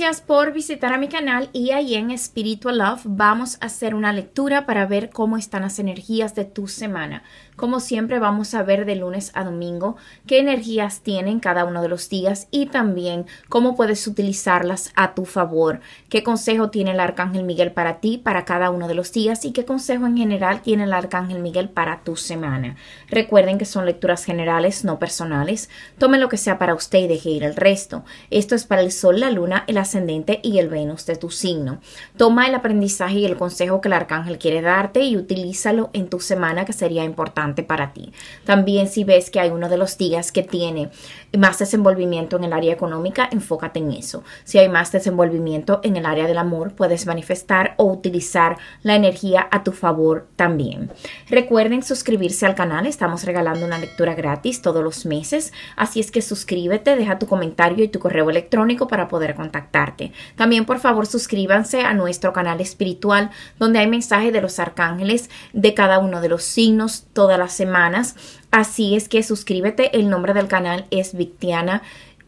Gracias por visitar a mi canal y ahí en Spiritual Love vamos a hacer una lectura para ver cómo están las energías de tu semana. Como siempre vamos a ver de lunes a domingo qué energías tienen cada uno de los días y también cómo puedes utilizarlas a tu favor, qué consejo tiene el Arcángel Miguel para ti, para cada uno de los días y qué consejo en general tiene el Arcángel Miguel para tu semana. Recuerden que son lecturas generales, no personales. Tome lo que sea para usted y deje ir el resto. Esto es para el Sol, la Luna, el Ascendente y el Venus de tu signo. Toma el aprendizaje y el consejo que el Arcángel quiere darte y utilízalo en tu semana que sería importante para ti. También si ves que hay uno de los días que tiene más desenvolvimiento en el área económica, enfócate en eso. Si hay más desenvolvimiento en el área del amor, puedes manifestar o utilizar la energía a tu favor también. Recuerden suscribirse al canal, estamos regalando una lectura gratis todos los meses, así es que suscríbete, deja tu comentario y tu correo electrónico para poder contactarte. También por favor suscríbanse a nuestro canal espiritual donde hay mensajes de los arcángeles de cada uno de los signos, toda las semanas. Así es que suscríbete. El nombre del canal es Victiana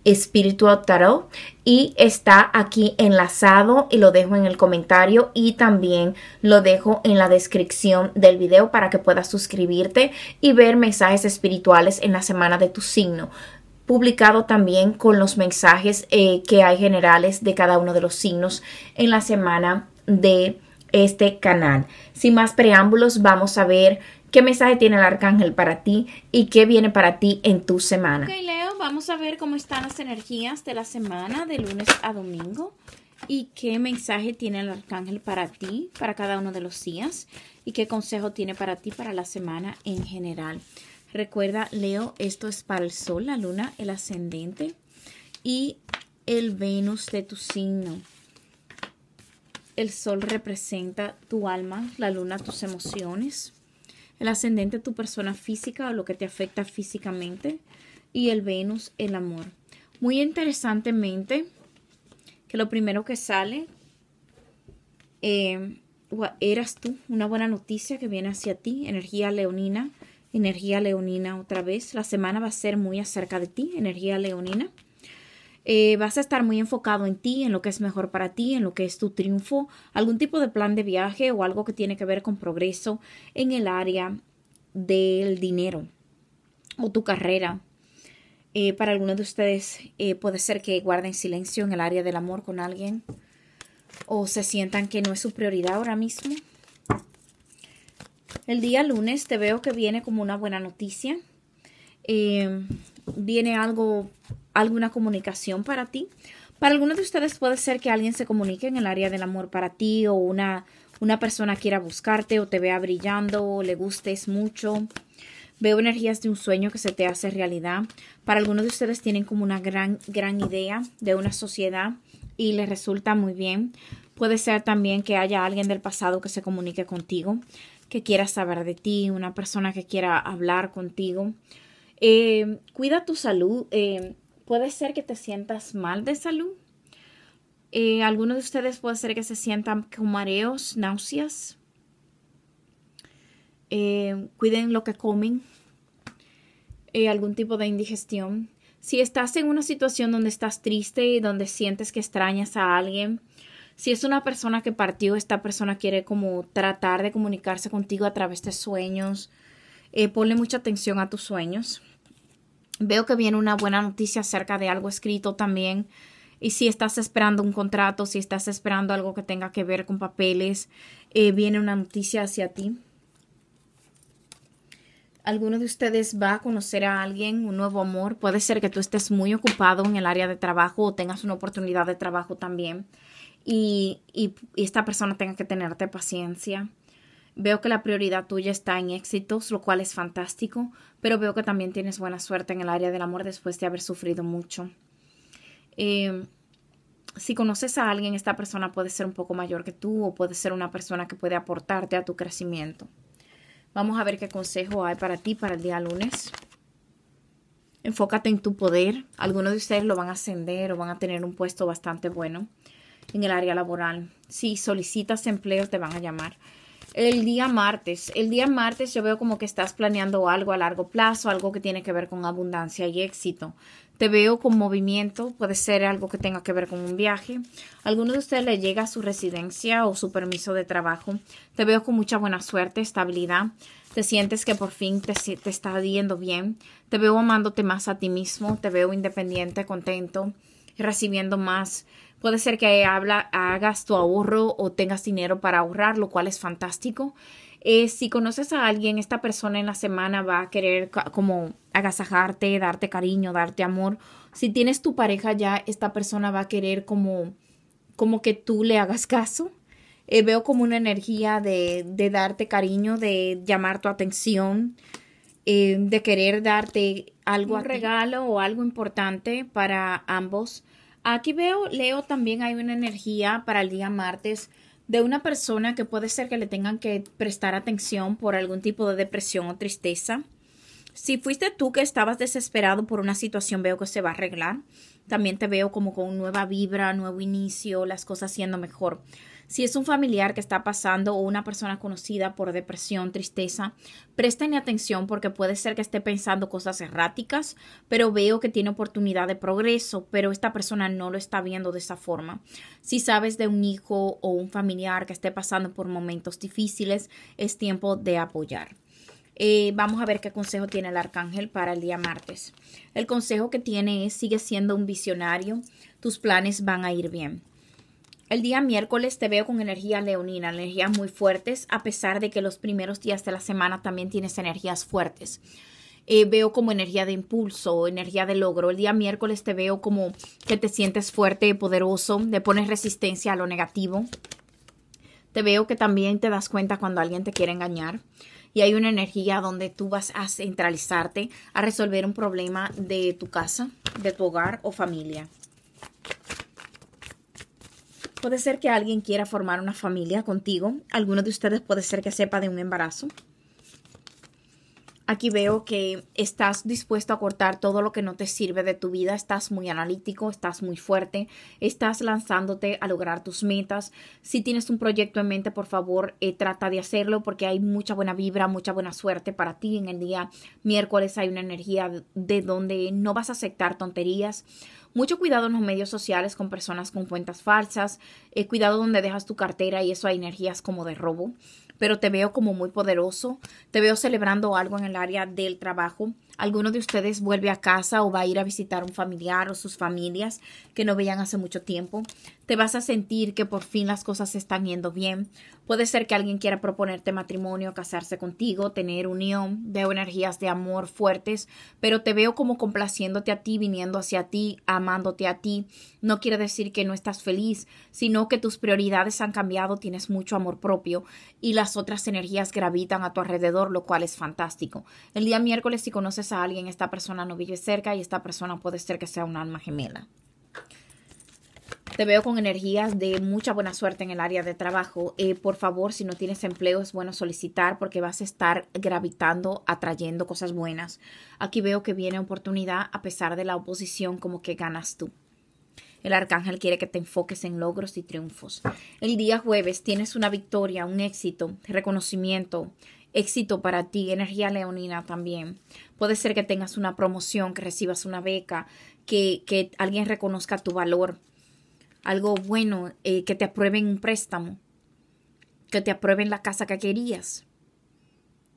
Spiritual Tarot y está aquí enlazado y lo dejo en el comentario y también lo dejo en la descripción del video para que puedas suscribirte y ver mensajes espirituales en la semana de tu signo publicado también con los mensajes eh, que hay generales de cada uno de los signos en la semana de este canal. Sin más preámbulos, vamos a ver qué mensaje tiene el arcángel para ti y qué viene para ti en tu semana. Ok, Leo, vamos a ver cómo están las energías de la semana, de lunes a domingo, y qué mensaje tiene el arcángel para ti, para cada uno de los días, y qué consejo tiene para ti para la semana en general. Recuerda, Leo, esto es para el sol, la luna, el ascendente y el Venus de tu signo. El sol representa tu alma, la luna tus emociones el ascendente, tu persona física o lo que te afecta físicamente. Y el Venus, el amor. Muy interesantemente, que lo primero que sale em, eras tú. Una buena noticia que viene hacia ti. Energía leonina. Energía leonina otra vez. La semana va a ser muy acerca de ti. Energía leonina. Eh, vas a estar muy enfocado en ti, en lo que es mejor para ti, en lo que es tu triunfo, algún tipo de plan de viaje o algo que tiene que ver con progreso en el área del dinero o tu carrera. Eh, para algunos de ustedes eh, puede ser que guarden silencio en el área del amor con alguien o se sientan que no es su prioridad ahora mismo. El día lunes te veo que viene como una buena noticia Em, viene algo, alguna comunicación para ti. Para algunos de ustedes puede ser que alguien se comunique en el área del amor para ti o una, una persona quiera buscarte o te vea brillando o le gustes mucho. Veo energías de un sueño que se te hace realidad. Para algunos de ustedes tienen como una gran, gran idea de una sociedad y les resulta muy bien. Puede ser también que haya alguien del pasado que se comunique contigo, que quiera saber de ti, una persona que quiera hablar contigo. Em, cuida tu salud. Em, puede ser que te sientas mal de salud. Eh, algunos de ustedes puede ser que se sientan con mareos, náuseas. Em, cuiden lo que comen. Eh, algún tipo de indigestión. Si estás en una situación donde estás triste y donde sientes que extrañas a alguien, si es una persona que partió, esta persona quiere como tratar de comunicarse contigo a través de sueños, pone eh, ponle mucha atención a tus sueños. Veo que viene una buena noticia acerca de algo escrito también. Y si estás esperando un contrato, si estás esperando algo que tenga que ver con papeles, eh, viene una noticia hacia ti. Alguno de ustedes va a conocer a alguien, un nuevo amor. Puede ser que tú estés muy ocupado en el área de trabajo o tengas una oportunidad de trabajo también. Y, y esta persona tenga que tenerte paciencia. Veo que la prioridad tuya está en éxitos, lo cual es fantástico, pero veo que también tienes buena suerte en el área del amor después de haber sufrido mucho. Em, si conoces a alguien, esta persona puede ser un poco mayor que tú o puede ser una persona que puede aportarte a tu crecimiento. Vamos a ver qué consejo hay para ti para el día lunes. Enfócate en tu poder. Algunos de ustedes lo van a ascender o van a tener un puesto bastante bueno en el área laboral. Si solicitas empleo, te van a llamar. El día martes. El día martes yo veo como que estás planeando algo a largo plazo, algo que tiene que ver con abundancia y éxito. Te veo con movimiento, puede ser algo que tenga que ver con un viaje. alguno de ustedes le llega a su residencia o su permiso de trabajo. Te veo con mucha buena suerte, estabilidad. Te sientes que por fin te, te está yendo bien. Te veo amándote más a ti mismo. Te veo independiente, contento, recibiendo más Puede ser que habla, hagas tu ahorro o tengas dinero para ahorrar, lo cual es fantástico. Eh, si conoces a alguien, esta persona en la semana va a querer como agasajarte, darte cariño, darte amor. Si tienes tu pareja ya, esta persona va a querer como, como que tú le hagas caso. Eh, veo como una energía de, de, darte cariño, de llamar tu atención, eh, de querer darte algo. Un a regalo o algo importante para ambos Aquí veo, Leo, también hay una energía para el día martes de una persona que puede ser que le tengan que prestar atención por algún tipo de depresión o tristeza. Si fuiste tú que estabas desesperado por una situación, veo que se va a arreglar. También te veo como con nueva vibra, nuevo inicio, las cosas siendo mejor. Si es un familiar que está pasando o una persona conocida por depresión, tristeza, presten atención porque puede ser que esté pensando cosas erráticas, pero veo que tiene oportunidad de progreso, pero esta persona no lo está viendo de esa forma. Si sabes de un hijo o un familiar que esté pasando por momentos difíciles, es tiempo de apoyar. Eh, vamos a ver qué consejo tiene el arcángel para el día martes. El consejo que tiene es sigue siendo un visionario, tus planes van a ir bien. El día miércoles te veo con energía leonina, energías muy fuertes, a pesar de que los primeros días de la semana también tienes energías fuertes. Eh, veo como energía de impulso, energía de logro. El día miércoles te veo como que te sientes fuerte, poderoso, le pones resistencia a lo negativo. Te veo que también te das cuenta cuando alguien te quiere engañar y hay una energía donde tú vas a centralizarte, a resolver un problema de tu casa, de tu hogar o familia. Puede ser que alguien quiera formar una familia contigo. Algunos de ustedes puede ser que sepa de un embarazo. Aquí veo que estás dispuesto a cortar todo lo que no te sirve de tu vida, estás muy analítico, estás muy fuerte, estás lanzándote a lograr tus metas. Si tienes un proyecto en mente, por favor, eh, trata de hacerlo porque hay mucha buena vibra, mucha buena suerte para ti en el día miércoles. Hay una energía de donde no vas a aceptar tonterías. Mucho cuidado en los medios sociales con personas con cuentas falsas. Eh, cuidado donde dejas tu cartera y eso hay energías como de robo. Pero te veo como muy poderoso. Te veo celebrando algo en el área del trabajo alguno de ustedes vuelve a casa o va a ir a visitar a un familiar o sus familias que no veían hace mucho tiempo. Te vas a sentir que por fin las cosas están yendo bien. Puede ser que alguien quiera proponerte matrimonio, casarse contigo, tener unión. Veo energías de amor fuertes, pero te veo como complaciéndote a ti, viniendo hacia ti, amándote a ti. No quiere decir que no estás feliz, sino que tus prioridades han cambiado, tienes mucho amor propio y las otras energías gravitan a tu alrededor, lo cual es fantástico. El día miércoles si conoces a alguien, esta persona no vive cerca y esta persona puede ser que sea un alma gemela. Te veo con energías de mucha buena suerte en el área de trabajo. Eh, por favor, si no tienes empleo, es bueno solicitar porque vas a estar gravitando, atrayendo cosas buenas. Aquí veo que viene oportunidad a pesar de la oposición, como que ganas tú. El arcángel quiere que te enfoques en logros y triunfos. El día jueves tienes una victoria, un éxito, reconocimiento, éxito para ti, energía leonina también. Puede ser que tengas una promoción, que recibas una beca, que, que alguien reconozca tu valor, algo bueno, eh, que te aprueben un préstamo, que te aprueben la casa que querías,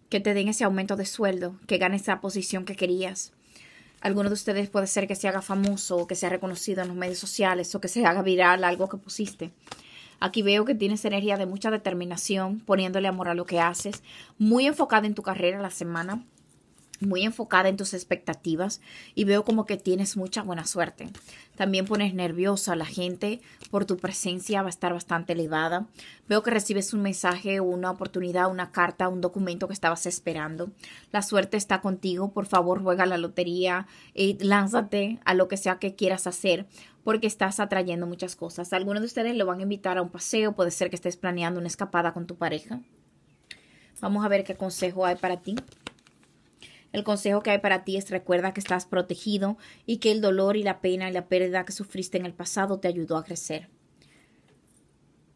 que te den ese aumento de sueldo, que ganes esa posición que querías. Alguno de ustedes puede ser que se haga famoso, o que sea reconocido en los medios sociales o que se haga viral algo que pusiste. Aquí veo que tienes energía de mucha determinación, poniéndole amor a lo que haces, muy enfocada en tu carrera la semana muy enfocada en tus expectativas y veo como que tienes mucha buena suerte. También pones nerviosa a la gente por tu presencia, va a estar bastante elevada. Veo que recibes un mensaje, una oportunidad, una carta, un documento que estabas esperando. La suerte está contigo, por favor juega la lotería, y eh, lánzate a lo que sea que quieras hacer porque estás atrayendo muchas cosas. Algunos de ustedes lo van a invitar a un paseo, puede ser que estés planeando una escapada con tu pareja. Vamos a ver qué consejo hay para ti. El consejo que hay para ti es recuerda que estás protegido y que el dolor y la pena y la pérdida que sufriste en el pasado te ayudó a crecer.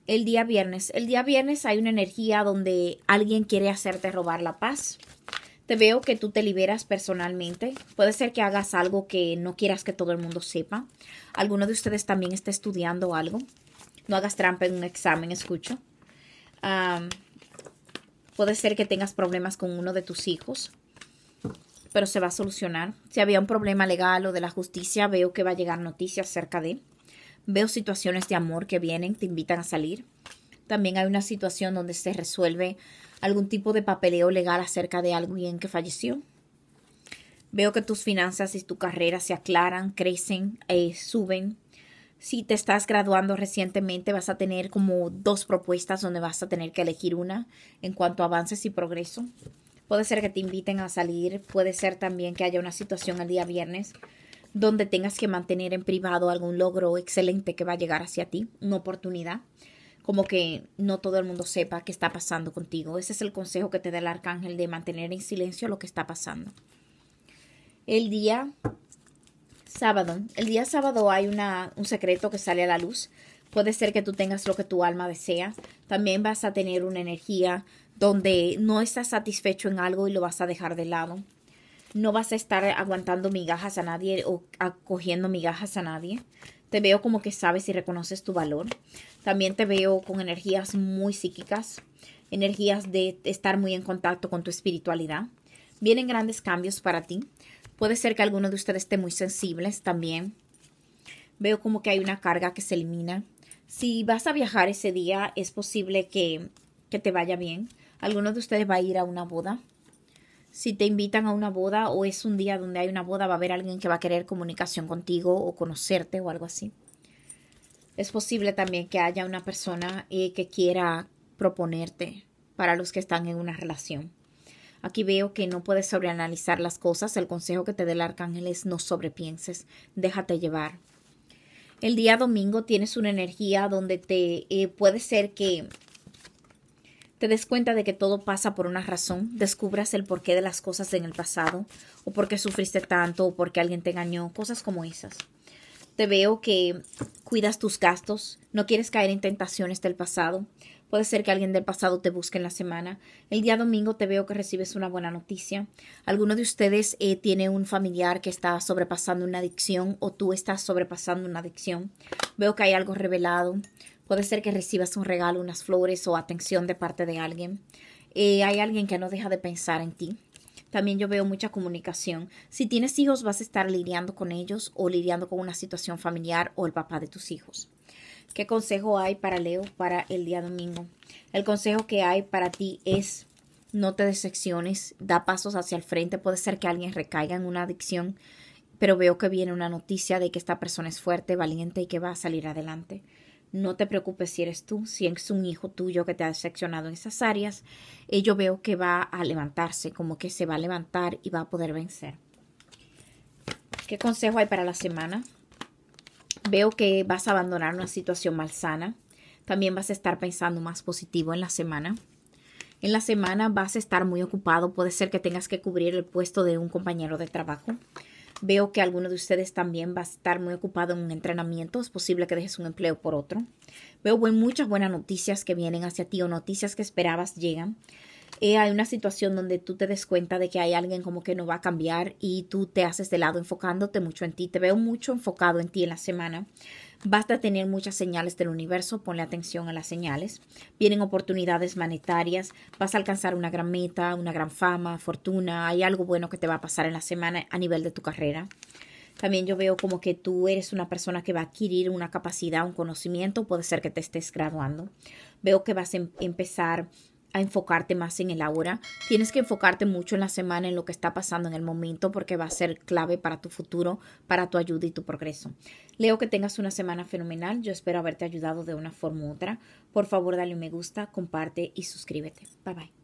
El día viernes. El día viernes hay una energía donde alguien quiere hacerte robar la paz. Te veo que tú te liberas personalmente. Puede ser que hagas algo que no quieras que todo el mundo sepa. Alguno de ustedes también está estudiando algo. No hagas trampa en un examen, escucho. puede ser que tengas problemas con uno de tus hijos pero se va a solucionar. Si había un problema legal o de la justicia, veo que va a llegar noticias acerca de. Veo situaciones de amor que vienen, te invitan a salir. También hay una situación donde se resuelve algún tipo de papeleo legal acerca de alguien que falleció. Veo que tus finanzas y tu carrera se aclaran, crecen, eh, suben. Si te estás graduando recientemente, vas a tener como dos propuestas donde vas a tener que elegir una en cuanto a avances y progreso. Puede ser que te inviten a salir, puede ser también que haya una situación el día viernes donde tengas que mantener en privado algún logro excelente que va a llegar hacia ti, una oportunidad, como que no todo el mundo sepa qué está pasando contigo. Ese es el consejo que te da el arcángel de mantener en silencio lo que está pasando. El día sábado, el día sábado hay un secreto que sale a la luz. Puede ser que tú tengas lo que tu alma desea. También vas a tener una energía donde no estás satisfecho en algo y lo vas a dejar de lado. No vas a estar aguantando migajas a nadie o acogiendo migajas a nadie. Te veo como que sabes y reconoces tu valor. También te veo con energías muy psíquicas, energías de estar muy en contacto con tu espiritualidad. Vienen grandes cambios para ti. Puede ser que alguno de ustedes esté muy sensibles también. Veo como que hay una carga que se elimina. Si vas a viajar ese día, es posible que, que te vaya bien alguno de ustedes va a ir a una boda. Si te invitan a una boda o es un día donde hay una boda, va a haber alguien que va a querer comunicación contigo o conocerte o algo así. Es posible también que haya una persona eh, que quiera proponerte para los que están en una relación. Aquí veo que no puedes sobreanalizar las cosas. El consejo que te dé el arcángel es no sobrepienses, déjate llevar. El día domingo tienes una energía donde te eh, puede ser que te des cuenta de que todo pasa por una razón, descubras el porqué de las cosas en el pasado, o por qué sufriste tanto, o por qué alguien te engañó, cosas como esas. Te veo que cuidas tus gastos, no quieres caer en tentaciones del pasado. Puede ser que alguien del pasado te busque en la semana. El día domingo te veo que recibes una buena noticia. Alguno de ustedes eh, tiene un familiar que está sobrepasando una adicción o tú estás sobrepasando una adicción. Veo que hay algo revelado Puede ser que recibas un regalo, unas flores o atención de parte de alguien. Eh, hay alguien que no deja de pensar en ti. También yo veo mucha comunicación. Si tienes hijos, vas a estar lidiando con ellos o lidiando con una situación familiar o el papá de tus hijos. ¿Qué consejo hay para Leo para el día domingo? El consejo que hay para ti es no te decepciones, da pasos hacia el frente. Puede ser que alguien recaiga en una adicción, pero veo que viene una noticia de que esta persona es fuerte, valiente y que va a salir adelante. No te preocupes si eres tú, si es un hijo tuyo que te ha decepcionado en esas áreas. ello eh, yo veo que va a levantarse, como que se va a levantar y va a poder vencer. ¿Qué consejo hay para la semana? Veo que vas a abandonar una situación malsana. También vas a estar pensando más positivo en la semana. En la semana vas a estar muy ocupado. Puede ser que tengas que cubrir el puesto de un compañero de trabajo. Veo que alguno de ustedes también va a estar muy ocupado en un entrenamiento. Es posible que dejes un empleo por otro. Veo muchas buenas noticias que vienen hacia ti o noticias que esperabas llegan. Eh, hay una situación donde tú te des cuenta de que hay alguien como que no va a cambiar y tú te haces de lado enfocándote mucho en ti. Te veo mucho enfocado en ti en la semana. Basta tener muchas señales del universo, ponle atención a las señales. Vienen oportunidades monetarias, vas a alcanzar una gran meta, una gran fama, fortuna, hay algo bueno que te va a pasar en la semana a nivel de tu carrera. También yo veo como que tú eres una persona que va a adquirir una capacidad, un conocimiento, puede ser que te estés graduando. Veo que vas a em-, empezar a enfocarte más en el ahora. Tienes que enfocarte mucho en la semana, en lo que está pasando en el momento, porque va a ser clave para tu futuro, para tu ayuda y tu progreso. Leo que tengas una semana fenomenal. Yo espero haberte ayudado de una forma u otra. Por favor, dale un me gusta, comparte y suscríbete. Bye bye.